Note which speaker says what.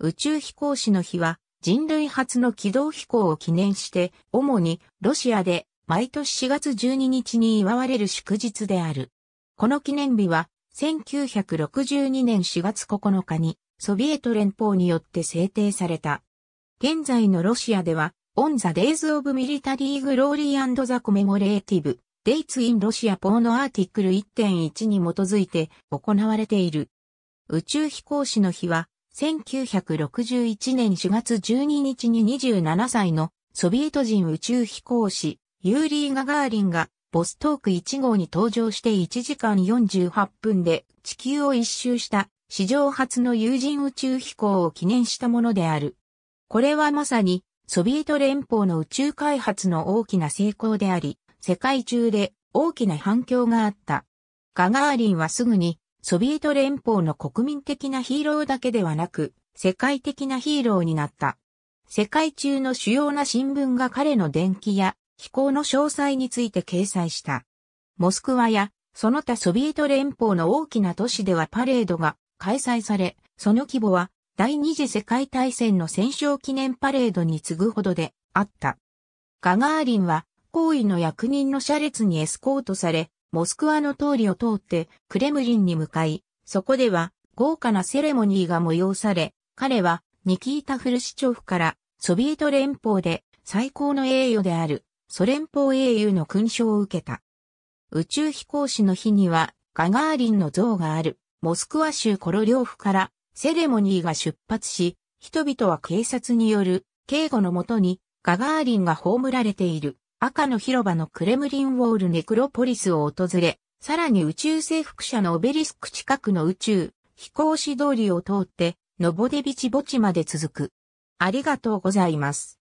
Speaker 1: 宇宙飛行士の日は人類初の軌道飛行を記念して、主にロシアで毎年4月12日に祝われる祝日である。この記念日は1962年4月9日にソビエト連邦によって制定された。現在のロシアでは、On the Days of Military Glory and the Commemorative Dates in Russia のアーティクル1.1に基づいて行われている。宇宙飛行士の日は1961年4月12日に27歳のソビエト人宇宙飛行士、ユーリー・ガガーリンがボストーク1号に登場して1時間48分で地球を一周した史上初の有人宇宙飛行を記念したものである。これはまさにソビエト連邦の宇宙開発の大きな成功であり、世界中で大きな反響があった。ガガーリンはすぐにソビエト連邦の国民的なヒーローだけではなく、世界的なヒーローになった。世界中の主要な新聞が彼の伝記や飛行の詳細について掲載した。モスクワやその他ソビエト連邦の大きな都市ではパレードが開催され、その規模は第二次世界大戦の戦勝記念パレードに次ぐほどであった。ガガーリンは行為の役人の車列にエスコートされ、モスクワの通りを通ってクレムリンに向かい、そこでは豪華なセレモニーが催され、彼はニキータ・フルシチョフからソビエト連邦で最高の栄誉であるソ連邦英雄の勲章を受けた。宇宙飛行士の日にはガガーリンの像があるモスクワ州コロリョフからセレモニーが出発し、人々は警察による警護のもとにガガーリンが葬られている赤の広場のクレムリンウォールネクロポリスを訪れ、さらに宇宙征服者のオベリスク近くの宇宙、飛行士通りを通って、ノボデビチ墓地まで続く。ありがとうございます。